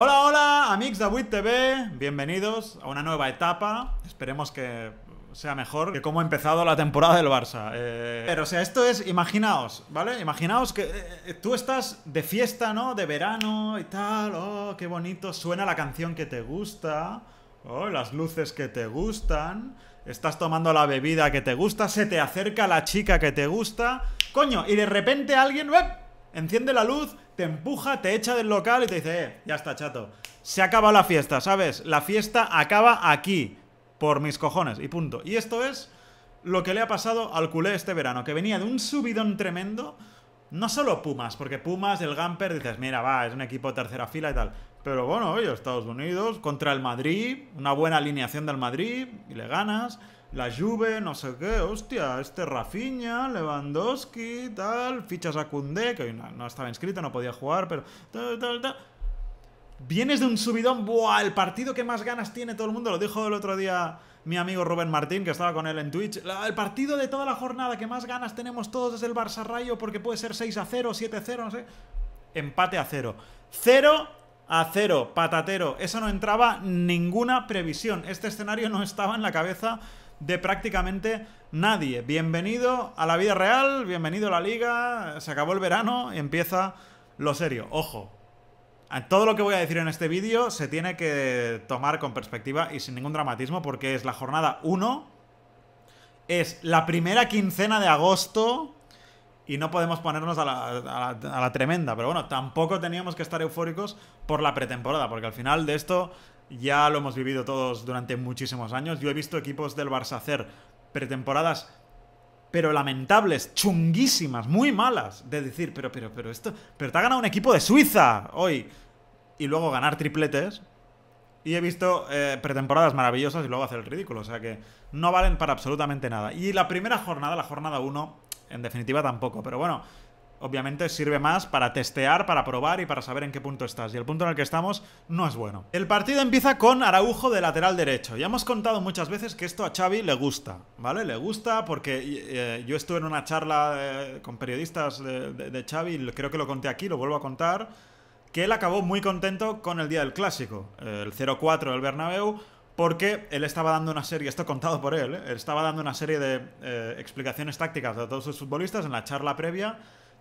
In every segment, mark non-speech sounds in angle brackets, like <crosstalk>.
Hola, hola, amigos de 8 TV, bienvenidos a una nueva etapa. Esperemos que sea mejor que cómo ha empezado la temporada del Barça. Eh, pero, o sea, esto es, imaginaos, ¿vale? Imaginaos que eh, eh, tú estás de fiesta, ¿no? De verano y tal, oh, qué bonito, suena la canción que te gusta, oh, las luces que te gustan, estás tomando la bebida que te gusta, se te acerca la chica que te gusta, coño, y de repente alguien... Enciende la luz, te empuja, te echa del local y te dice, eh, ya está, chato. Se acaba la fiesta, ¿sabes? La fiesta acaba aquí. Por mis cojones. Y punto. Y esto es lo que le ha pasado al culé este verano, que venía de un subidón tremendo. No solo Pumas, porque Pumas, el Gamper, dices, mira, va, es un equipo de tercera fila y tal. Pero bueno, oye, Estados Unidos contra el Madrid, una buena alineación del Madrid, y le ganas la Juve, no sé qué, hostia, este Rafinha, Lewandowski, tal, fichas a Kunde, que hoy no, estaba inscrito, no podía jugar, pero Vienes de un subidón, ¡buah! El partido que más ganas tiene todo el mundo, lo dijo el otro día mi amigo Rubén Martín, que estaba con él en Twitch. El partido de toda la jornada que más ganas tenemos todos desde el Barça Rayo, porque puede ser 6 a 0, 7 a 0, no sé. Empate a 0. 0 a 0, patatero. Eso no entraba ninguna previsión. Este escenario no estaba en la cabeza de prácticamente nadie. Bienvenido a la vida real, bienvenido a la liga, se acabó el verano y empieza lo serio. Ojo, todo lo que voy a decir en este vídeo se tiene que tomar con perspectiva y sin ningún dramatismo porque es la jornada 1, es la primera quincena de agosto y no podemos ponernos a la, a la, tremenda. Pero bueno, tampoco teníamos que estar eufóricos por la pretemporada, porque al final de esto ya lo hemos vivido todos durante muchísimos años. Yo he visto equipos del Barça hacer pretemporadas pero lamentables, chunguísimas, muy malas, de decir, pero, pero, pero esto, pero te ha ganado un equipo de Suiza hoy, y luego ganar tripletes, y he visto eh, pretemporadas maravillosas y luego hacer el ridículo, o sea que no valen para absolutamente nada. Y la primera jornada, la jornada 1, en definitiva tampoco, pero bueno, obviamente sirve más para testear, para probar y para saber en qué punto estás. Y el punto en el que estamos no es bueno. El partido empieza con Araujo de lateral derecho. Ya hemos contado muchas veces que esto a Xavi le gusta, ¿vale? Le gusta porque eh, yo estuve en una charla eh, con periodistas de, Xavi, creo que lo conté aquí, lo vuelvo a contar, que él acabó muy contento con el día del clásico, el 0-4 del Bernabéu, porque él estaba dando una serie, esto contado por él, ¿eh? él estaba dando una serie de explicaciones tácticas a todos sus futbolistas en la charla previa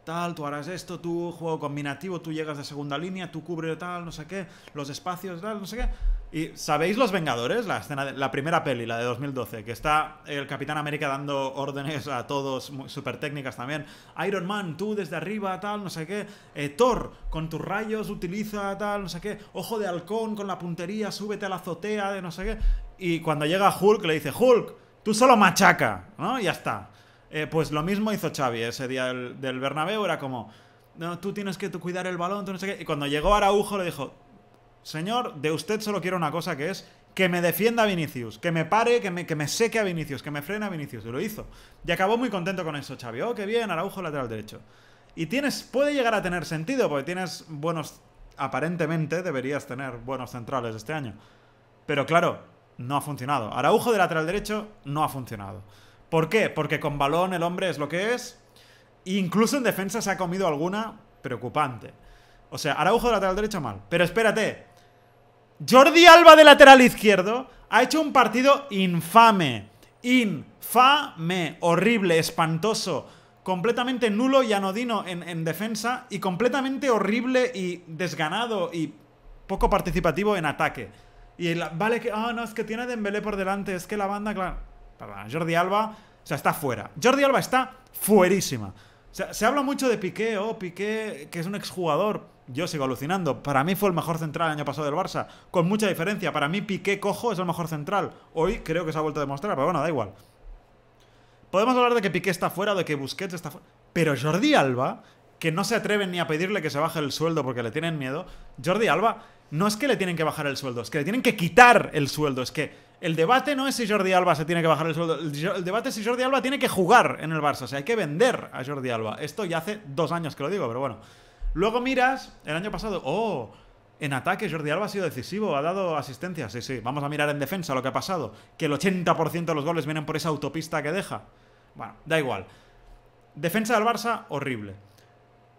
tal, tú harás esto, tú juego combinativo, tú llegas de segunda línea, tú cubre tal, no sé qué, los espacios, tal, no sé qué. ¿Y sabéis Los Vengadores? La, escena la primera peli, la de 2012, que está el Capitán América dando órdenes a todos, súper técnicas también. Iron Man, tú desde arriba, tal, no sé qué. Eh, Thor, con tus rayos utiliza tal, no sé qué. Ojo de halcón con la puntería, súbete a la azotea de no sé qué. Y cuando llega Hulk le dice, Hulk, tú solo machaca, ¿no? Y ya está. Eh, pues lo mismo hizo Xavi ese día del, Bernabéu, era como, no, tú tienes que cuidar el balón, tú no sé qué. Y cuando llegó Araujo le dijo, señor, de usted solo quiero una cosa que es que me defienda Vinicius, que me pare, que me, seque a Vinicius, que me frene a Vinicius. Y lo hizo. Y acabó muy contento con eso Xavi. Oh, qué bien, Araujo lateral derecho. Y tienes, puede llegar a tener sentido, porque tienes buenos, aparentemente deberías tener buenos centrales este año. Pero claro, no ha funcionado. Araujo de lateral derecho no ha funcionado. ¿Por qué? Porque con balón el hombre es lo que es. incluso en defensa se ha comido alguna preocupante. O sea, Araujo de lateral derecho mal. Pero espérate. Jordi Alba de lateral izquierdo ha hecho un partido infame. Infame. Horrible, espantoso. Completamente nulo y anodino en, defensa. Y completamente horrible y desganado y poco participativo en ataque. Y vale que. Ah, no, es que tiene a Dembélé por delante. Es que la banda, claro. Jordi Alba, o sea, está fuera. Jordi Alba está fuerísima. se habla mucho de Piqué, o oh, Piqué, que es un exjugador. Yo sigo alucinando. Para mí fue el mejor central el año pasado del Barça, con mucha diferencia. Para mí Piqué Cojo es el mejor central. Hoy creo que se ha vuelto a demostrar, pero bueno, da igual. Podemos hablar de que Piqué está fuera, de que Busquets está fuera. Pero Jordi Alba, que no se atreven ni a pedirle que se baje el sueldo porque le tienen miedo, Jordi Alba no es que le tienen que bajar el sueldo, es que le tienen que quitar el sueldo, es que el debate no es si Jordi Alba se tiene que bajar el sueldo. El, debate es si Jordi Alba tiene que jugar en el Barça. O sea, hay que vender a Jordi Alba. Esto ya hace dos años que lo digo, pero bueno. Luego miras, el año pasado, oh, en ataque Jordi Alba ha sido decisivo, ha dado asistencia. Sí, sí, vamos a mirar en defensa lo que ha pasado. Que el 80% de los goles vienen por esa autopista que deja. Bueno, da igual. Defensa del Barça, horrible.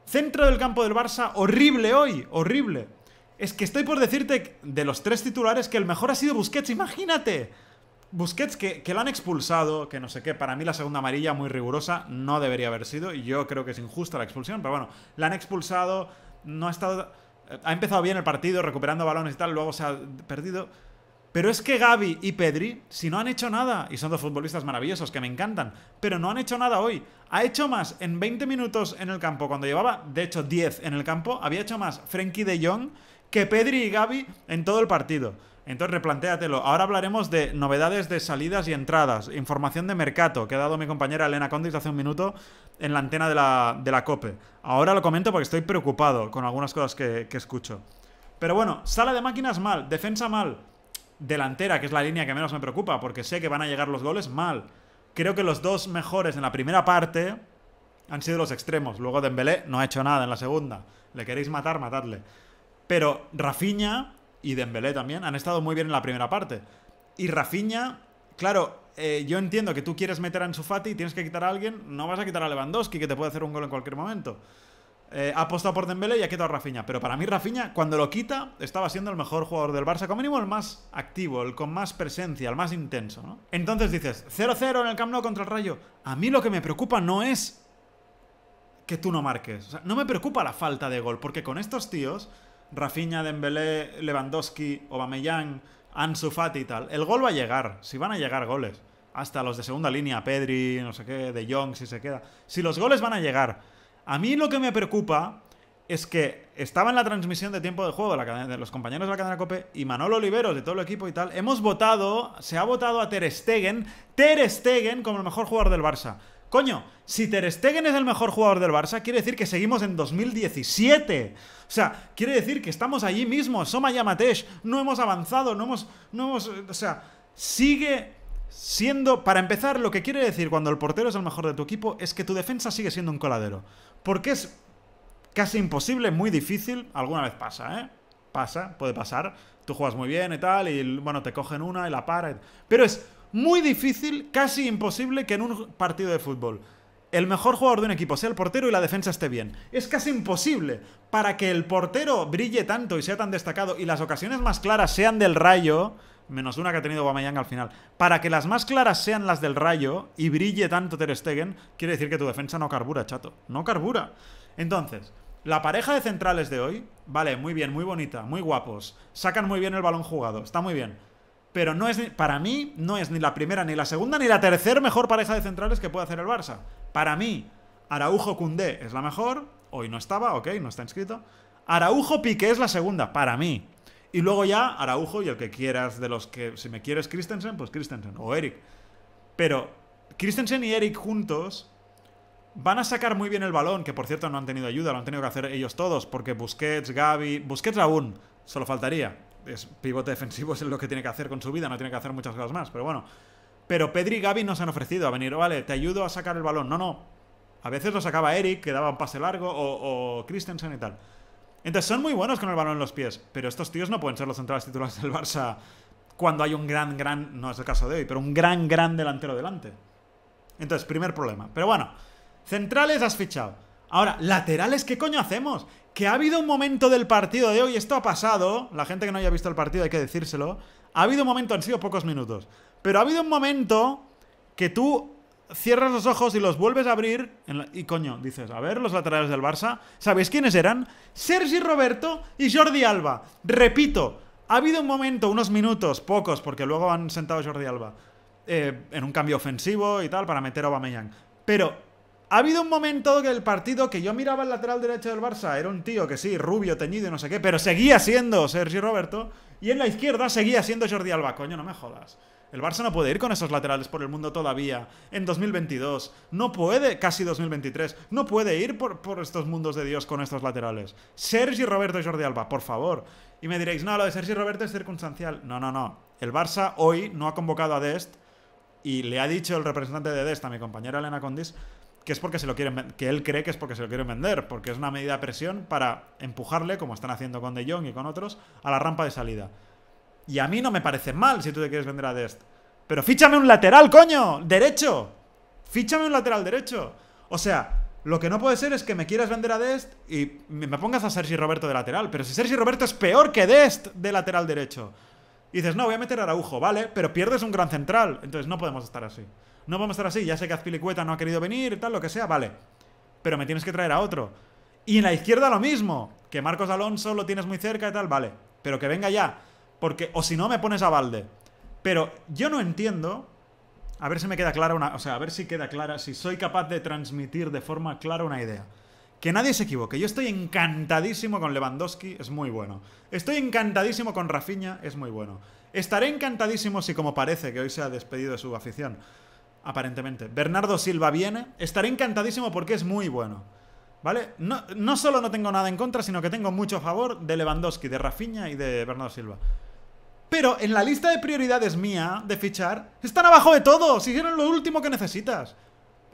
Centro del campo del Barça, horrible hoy, horrible. Es que estoy por decirte de los tres titulares que el mejor ha sido Busquets, imagínate. Busquets que, lo han expulsado, que no sé qué, para mí la segunda amarilla muy rigurosa no debería haber sido, y yo creo que es injusta la expulsión, pero bueno, la han expulsado, no ha estado... Eh, ha empezado bien el partido, recuperando balones y tal, luego se ha perdido. Pero es que Gaby y Pedri, si no han hecho nada, y son dos futbolistas maravillosos que me encantan, pero no han hecho nada hoy. Ha hecho más en 20 minutos en el campo, cuando llevaba, de hecho, 10 en el campo, había hecho más Frenkie de Jong que Pedri y Gaby en todo el partido. Entonces replantéatelo. Ahora hablaremos de novedades de salidas y entradas, información de mercado que ha dado mi compañera Elena Condis hace un minuto en la antena de la, COPE. Ahora lo comento porque estoy preocupado con algunas cosas que, que escucho. Pero bueno, sala de máquinas mal, defensa mal, delantera, que es la línea que menos me preocupa, porque sé que van a llegar los goles mal. Creo que los dos mejores en la primera parte han sido los extremos. Luego Dembélé no ha hecho nada en la segunda. Le queréis matar, matadle. Pero Rafinha y Dembélé también han estado muy bien en la primera parte. Y Rafinha, claro, eh, yo entiendo que tú quieres meter a Ansu y tienes que quitar a alguien, no vas a quitar a Lewandowski que te puede hacer un gol en cualquier momento. Eh, ha apostado por Dembélé y ha quitado a Rafinha, pero para mí Rafinha cuando lo quita estaba siendo el mejor jugador del Barça, como mínimo el más activo, el con más presencia, el más intenso, ¿no? Entonces dices, 0-0 en el Camp contra el Rayo. A mí lo que me preocupa no es que tú no marques, o sea, no me preocupa la falta de gol, porque con estos tíos Rafinha, Dembélé, Lewandowski, Aubameyang, Ansu Fati y tal. El gol va a llegar, si van a llegar goles. Hasta los de segunda línea, Pedri, no sé qué, De Jong, si se queda. Si los goles van a llegar. A mí lo que me preocupa es que estaba en la transmisión de tiempo de juego de, la, de los compañeros de la cadena COPE y Manolo Oliveros, de todo el equipo y tal, hemos votado, se ha votado a Ter Stegen, Ter Stegen como el mejor jugador del Barça. Coño, si Ter Stegen es el mejor jugador del Barça, quiere decir que seguimos en 2017. O sea, quiere decir que estamos allí mismo, Soma Yamatesh, no hemos avanzado, no hemos, no hemos... O sea, sigue siendo... Para empezar, lo que quiere decir cuando el portero es el mejor de tu equipo es que tu defensa sigue siendo un coladero. Porque es casi imposible, muy difícil, alguna vez pasa, ¿eh? Pasa, puede pasar. Tú juegas muy bien y tal, y bueno, te cogen una y la para. Pero es muy difícil, casi imposible que en un partido de fútbol el mejor jugador de un equipo sea el portero y la defensa esté bien. Es casi imposible para que el portero brille tanto y sea tan destacado y las ocasiones más claras sean del rayo, menos una que ha tenido Guamayang al final, para que las más claras sean las del rayo y brille tanto Ter Stegen, quiere decir que tu defensa no carbura, chato, no carbura. Entonces, la pareja de centrales de hoy, vale, muy bien, muy bonita, muy guapos, sacan muy bien el balón jugado, está muy bien pero no es, para mí no es ni la primera, ni la segunda, ni la tercera mejor pareja de centrales que puede hacer el Barça. Para mí, Araujo Cundé es la mejor, hoy no estaba, ok, no está inscrito. Araujo Piqué es la segunda, para mí. Y luego ya Araujo y el que quieras de los que, si me quieres Christensen, pues Christensen o Eric. Pero Christensen y Eric juntos van a sacar muy bien el balón, que por cierto no han tenido ayuda, lo han tenido que hacer ellos todos, porque Busquets, Gaby, Busquets aún, solo faltaría es pivote defensivo, <laughs> es lo que tiene que hacer con su vida, no tiene que hacer muchas cosas más, pero bueno. Pero Pedri y Gaby nos han ofrecido a venir, vale, te ayudo a sacar el balón. No, no. A veces lo sacaba Eric, que daba un pase largo, o, o Christensen y tal. Entonces son muy buenos con el balón en los pies, pero estos tíos no pueden ser los centrales titulares del Barça cuando hay un gran, gran, no es el caso de hoy, pero un gran, gran delantero delante. Entonces, primer problema. Pero bueno, centrales has fichado. Ahora, laterales, ¿qué coño hacemos? que ha habido un momento del partido de hoy, esto ha pasado, la gente que no haya visto el partido hay que decírselo, ha habido un momento, han sido pocos minutos, pero ha habido un momento que tú cierras los ojos y los vuelves a abrir y coño, dices, a ver, los laterales del Barça, ¿sabéis quiénes eran? Sergi Roberto y Jordi Alba. Repito, ha habido un momento, unos minutos, pocos, porque luego han sentado Jordi Alba eh, en un cambio ofensivo y tal para meter a Aubameyang. Pero ha habido un momento que el partido que yo miraba el lateral derecho del Barça, era un tío que sí, rubio, teñido y no sé qué, pero seguía siendo Sergio Roberto y en la izquierda seguía siendo Jordi Alba, coño, no me jodas. El Barça no puede ir con esos laterales por el mundo todavía, en 2022, no puede, casi 2023, no puede ir por, por estos mundos de Dios con estos laterales. Sergi Roberto y Jordi Alba, por favor. Y me diréis, no, lo de Sergi Roberto es circunstancial. No, no, no. El Barça hoy no ha convocado a Dest y le ha dicho el representante de Dest a mi compañera Elena Condis que es porque se lo quieren que él cree que es porque se lo quieren vender, porque es una medida de presión para empujarle, como están haciendo con De Jong y con otros, a la rampa de salida. Y a mí no me parece mal si tú te quieres vender a Dest. Pero fíchame un lateral, coño, derecho. Fíchame un lateral derecho. O sea, lo que no puede ser es que me quieras vender a Dest y me pongas a Sergi Roberto de lateral. Pero si Sergi Roberto es peor que Dest de lateral derecho. Y dices, no, voy a meter a Araujo, vale, pero pierdes un gran central. Entonces no podemos estar así no vamos a estar así, ya sé que Azpilicueta no ha querido venir, tal, lo que sea, vale. Pero me tienes que traer a otro. Y en la izquierda lo mismo, que Marcos Alonso lo tienes muy cerca y tal, vale. Pero que venga ya, porque, o si no, me pones a balde. Pero yo no entiendo, a ver si me queda clara una, o sea, a ver si queda clara, si soy capaz de transmitir de forma clara una idea. Que nadie se equivoque. Yo estoy encantadísimo con Lewandowski, es muy bueno. Estoy encantadísimo con Rafinha, es muy bueno. Estaré encantadísimo si, como parece, que hoy se ha despedido de su afición aparentemente. Bernardo Silva viene. Estaré encantadísimo porque es muy bueno. ¿Vale? No, no solo no tengo nada en contra, sino que tengo mucho favor de Lewandowski, de Rafinha y de Bernardo Silva. Pero en la lista de prioridades mía de fichar, están abajo de todo. Si hicieron lo último que necesitas.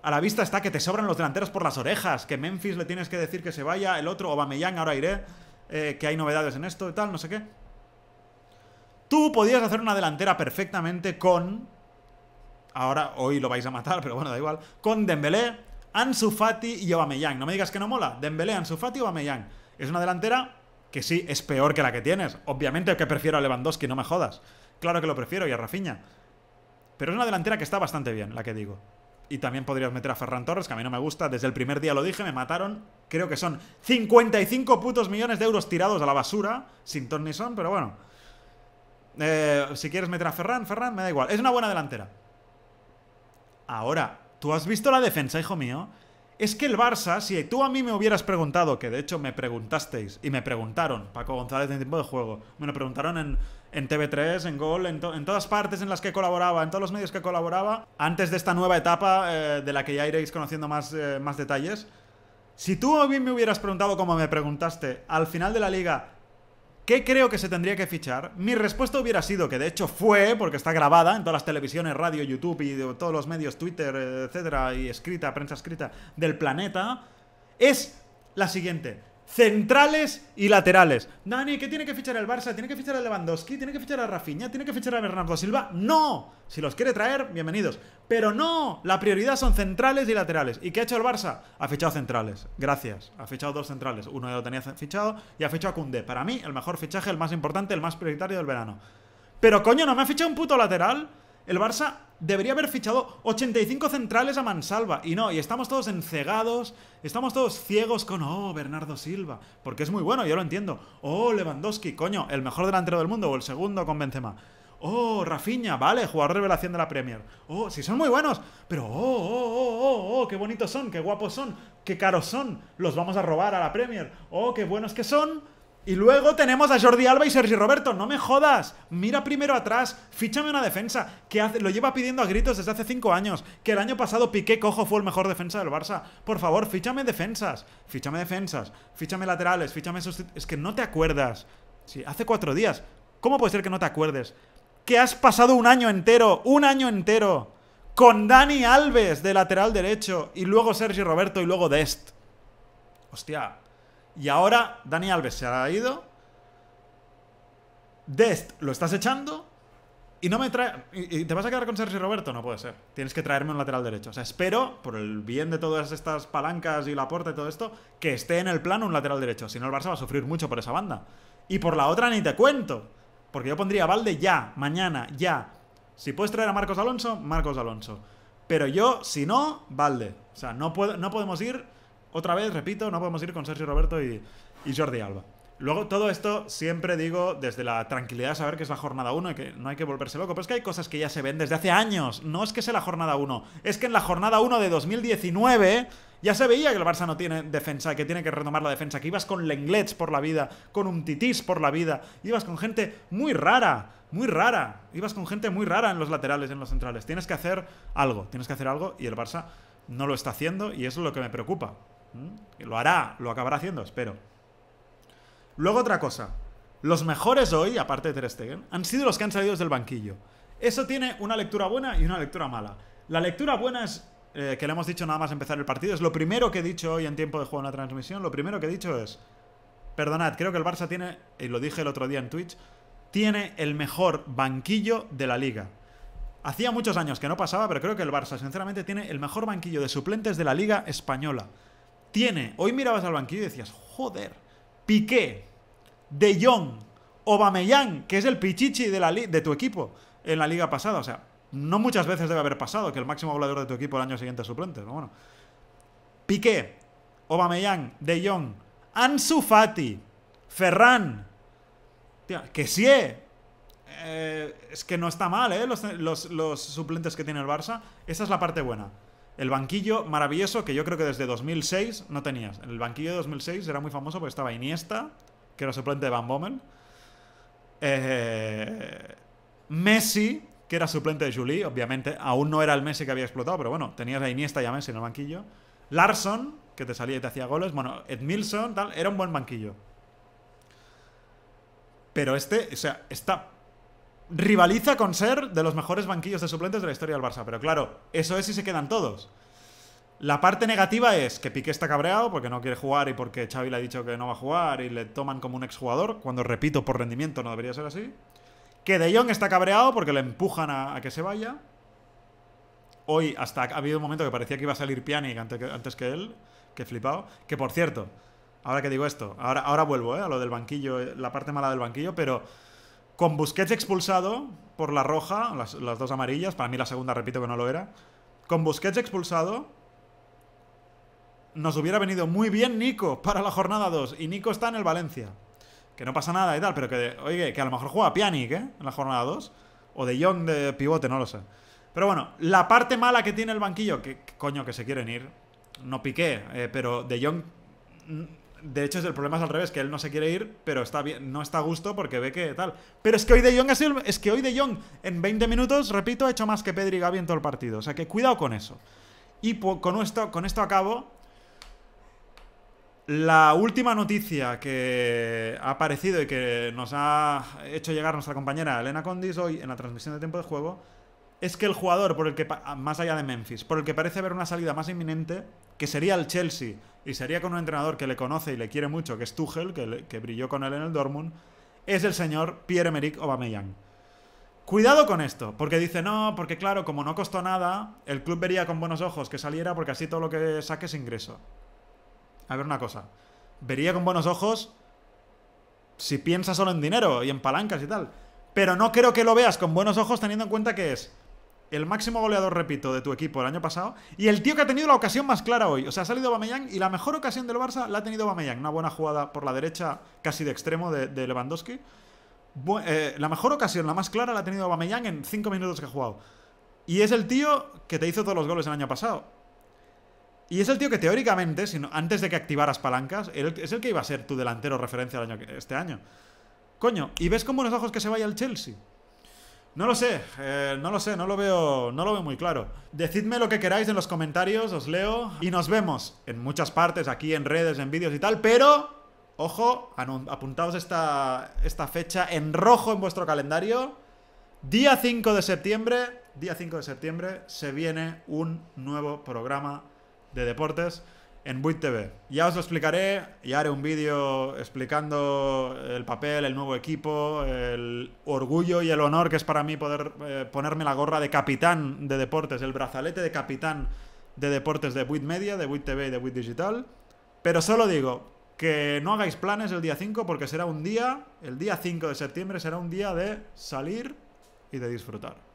A la vista está que te sobran los delanteros por las orejas, que Memphis le tienes que decir que se vaya, el otro, Obameyang, ahora iré, eh, que hay novedades en esto y tal, no sé qué. Tú podías hacer una delantera perfectamente con ahora hoy lo vais a matar, pero bueno, da igual, con Dembélé, Ansu Fati y Obameyang. No me digas que no mola, Dembélé, Ansu Fati y Obameyang. Es una delantera que sí es peor que la que tienes. Obviamente que prefiero a Lewandowski, no me jodas. Claro que lo prefiero y a Rafiña. Pero es una delantera que está bastante bien, la que digo. Y también podrías meter a Ferran Torres, que a mí no me gusta. Desde el primer día lo dije, me mataron. Creo que son 55 putos millones de euros tirados a la basura. Sin ton ni son, pero bueno. Eh, si quieres meter a Ferran, Ferran, me da igual. Es una buena delantera. Ahora, ¿tú has visto la defensa, hijo mío? Es que el Barça, si tú a mí me hubieras preguntado, que de hecho me preguntasteis y me preguntaron, Paco González en tiempo de juego, me lo preguntaron en, TV3, en Gol, en, todas partes en las que colaboraba, en todos los medios que colaboraba, antes de esta nueva etapa eh, de la que ya iréis conociendo más, eh, más detalles. Si tú a mí me hubieras preguntado como me preguntaste al final de la liga, ¿Qué creo que se tendría que fichar? Mi respuesta hubiera sido que de hecho fue, porque está grabada en todas las televisiones, radio, YouTube y todos los medios, Twitter, etcétera, y escrita, prensa escrita del planeta, es la siguiente centrales y laterales. Dani, ¿qué tiene que fichar el Barça? ¿Tiene que fichar a Lewandowski? ¿Tiene que fichar a Rafinha? ¿Tiene que fichar a Bernardo Silva? ¡No! Si los quiere traer, bienvenidos. Pero no, la prioridad son centrales y laterales. ¿Y qué ha hecho el Barça? Ha fichado centrales. Gracias. Ha fichado dos centrales. Uno ya lo tenía fichado y ha fichado a Koundé Para mí, el mejor fichaje, el más importante, el más prioritario del verano. Pero coño, ¿no me ha fichado un puto lateral? el Barça debería haber fichado 85 centrales a mansalva. Y no, y estamos todos encegados, estamos todos ciegos con, oh, Bernardo Silva, porque es muy bueno, yo lo entiendo. Oh, Lewandowski, coño, el mejor delantero del mundo o el segundo con Benzema. Oh, Rafiña, vale, jugador revelación de la Premier. Oh, si son muy buenos, pero oh, oh, oh, oh, oh, qué bonitos son, qué guapos son, qué caros son. Los vamos a robar a la Premier. Oh, qué buenos que son y luego tenemos a Jordi Alba y Sergi Roberto. No me jodas. Mira primero atrás. Fíchame una defensa. Que lo lleva pidiendo a gritos desde hace cinco años. Que el año pasado Piqué Cojo fue el mejor defensa del Barça. Por favor, fíchame defensas. Fíchame defensas. Fíchame laterales. Fíchame Es que no te acuerdas. Sí, hace cuatro días. ¿Cómo puede ser que no te acuerdes? Que has pasado un año entero. Un año entero. Con Dani Alves de lateral derecho. Y luego Sergi Roberto y luego Dest. Hostia. Y ahora Dani Alves se ha ido. Dest lo estás echando. Y no me trae. ¿Y te vas a quedar con Sergio Roberto? No puede ser. Tienes que traerme un lateral derecho. O sea, espero, por el bien de todas estas palancas y la puerta y todo esto, que esté en el plano un lateral derecho. Si no, el Barça va a sufrir mucho por esa banda. Y por la otra ni te cuento. Porque yo pondría Valde ya, mañana, ya. Si puedes traer a Marcos Alonso, Marcos Alonso. Pero yo, si no, Valde. O sea, no, puedo, no podemos ir otra vez, repito, no podemos ir con Sergio Roberto y, Jordi Alba. Luego, todo esto siempre digo desde la tranquilidad de saber que es la jornada 1 y que no hay que volverse loco. Pero es que hay cosas que ya se ven desde hace años. No es que sea la jornada 1. Es que en la jornada 1 de 2019 ya se veía que el Barça no tiene defensa, que tiene que retomar la defensa. Que ibas con Lenglets por la vida, con un Titis por la vida. Ibas con gente muy rara, muy rara. Ibas con gente muy rara en los laterales, en los centrales. Tienes que hacer algo, tienes que hacer algo y el Barça no lo está haciendo y eso es lo que me preocupa. ¿Mm? Lo hará, lo acabará haciendo, espero. Luego otra cosa. Los mejores hoy, aparte de Ter Stegen, han sido los que han salido del banquillo. Eso tiene una lectura buena y una lectura mala. La lectura buena es, eh, que le hemos dicho nada más empezar el partido, es lo primero que he dicho hoy en tiempo de juego en la transmisión, lo primero que he dicho es, perdonad, creo que el Barça tiene, y lo dije el otro día en Twitch, tiene el mejor banquillo de la liga. Hacía muchos años que no pasaba, pero creo que el Barça, sinceramente, tiene el mejor banquillo de suplentes de la liga española tiene. Hoy mirabas al banquillo y decías, joder, Piqué, De Jong, Obameyang, que es el pichichi de, la de tu equipo en la liga pasada. O sea, no muchas veces debe haber pasado que el máximo goleador de tu equipo el año siguiente es suplente. Pero bueno. Piqué, Obameyang, De Jong, Ansu Fati, Ferran, que sí, eh. Eh, es que no está mal, ¿eh? Los, los suplentes que tiene el Barça. Esa es la parte buena. El banquillo maravilloso que yo creo que desde 2006 no tenías. El banquillo de 2006 era muy famoso porque estaba Iniesta, que era suplente de Van Bommel. Eh, Messi, que era suplente de Julie, obviamente. Aún no era el Messi que había explotado, pero bueno, tenías a Iniesta y a Messi en el banquillo. Larson, que te salía y te hacía goles. Bueno, Edmilson, tal, era un buen banquillo. Pero este, o sea, está rivaliza con ser de los mejores banquillos de suplentes de la historia del Barça. Pero claro, eso es si se quedan todos. La parte negativa es que Piqué está cabreado porque no quiere jugar y porque Xavi le ha dicho que no va a jugar y le toman como un exjugador, cuando repito, por rendimiento no debería ser así. Que De Jong está cabreado porque le empujan a, que se vaya. Hoy hasta ha habido un momento que parecía que iba a salir Pjanic antes que, antes que él, que flipado. Que por cierto, ahora que digo esto, ahora, ahora vuelvo eh, a lo del banquillo, eh, la parte mala del banquillo, pero con Busquets expulsado por la roja, las, dos amarillas, para mí la segunda repito que no lo era. Con Busquets expulsado, nos hubiera venido muy bien Nico para la jornada 2. Y Nico está en el Valencia. Que no pasa nada y tal, pero que, oye, que a lo mejor juega Pjanic, ¿eh? En la jornada 2. O de Jong de pivote, no lo sé. Pero bueno, la parte mala que tiene el banquillo, que, coño, que se quieren ir. No piqué, eh, pero de Jong de hecho, el problema es al revés, que él no se quiere ir, pero está bien, no está a gusto porque ve que tal. Pero es que hoy De Jong es que hoy De Jong en 20 minutos, repito, ha hecho más que Pedri y Gavi en todo el partido. O sea que cuidado con eso. Y con esto, con esto acabo. La última noticia que ha aparecido y que nos ha hecho llegar nuestra compañera Elena Condis hoy en la transmisión de tiempo de juego es que el jugador por el que más allá de Memphis, por el que parece haber una salida más inminente que sería el Chelsea y sería con un entrenador que le conoce y le quiere mucho, que es Tuchel, que, brilló con él en el Dortmund, es el señor Pierre-Emerick Aubameyang. Cuidado con esto, porque dice, no, porque claro, como no costó nada, el club vería con buenos ojos que saliera porque así todo lo que saque es ingreso. A ver una cosa, vería con buenos ojos si piensa solo en dinero y en palancas y tal, pero no creo que lo veas con buenos ojos teniendo en cuenta que es el máximo goleador, repito, de tu equipo el año pasado y el tío que ha tenido la ocasión más clara hoy. O sea, ha salido Bameyang y la mejor ocasión del Barça la ha tenido Bameyang. Una buena jugada por la derecha, casi de extremo, de, Lewandowski. Eh, la mejor ocasión, la más clara, la ha tenido Bameyang en 5 minutos que ha jugado. Y es el tío que te hizo todos los goles el año pasado. Y es el tío que teóricamente, sino, antes de que activaras palancas, es el que iba a ser tu delantero referencia este año. Coño, y ves con buenos ojos que se vaya el Chelsea. No lo sé, eh, no lo sé, no lo veo, no lo veo muy claro. Decidme lo que queráis en los comentarios, os leo y nos vemos en muchas partes, aquí en redes, en vídeos y tal, pero ojo, apuntaos esta, esta fecha en rojo en vuestro calendario. Día 5 de septiembre, día 5 de septiembre se viene un nuevo programa de deportes en Buit TV. Ya os lo explicaré, ya haré un vídeo explicando el papel, el nuevo equipo, el orgullo y el honor que es para mí poder eh, ponerme la gorra de capitán de deportes, el brazalete de capitán de deportes de Buit Media, de Buit TV y de Buit Digital. Pero solo digo que no hagáis planes el día 5 porque será un día, el día 5 de septiembre será un día de salir y de disfrutar.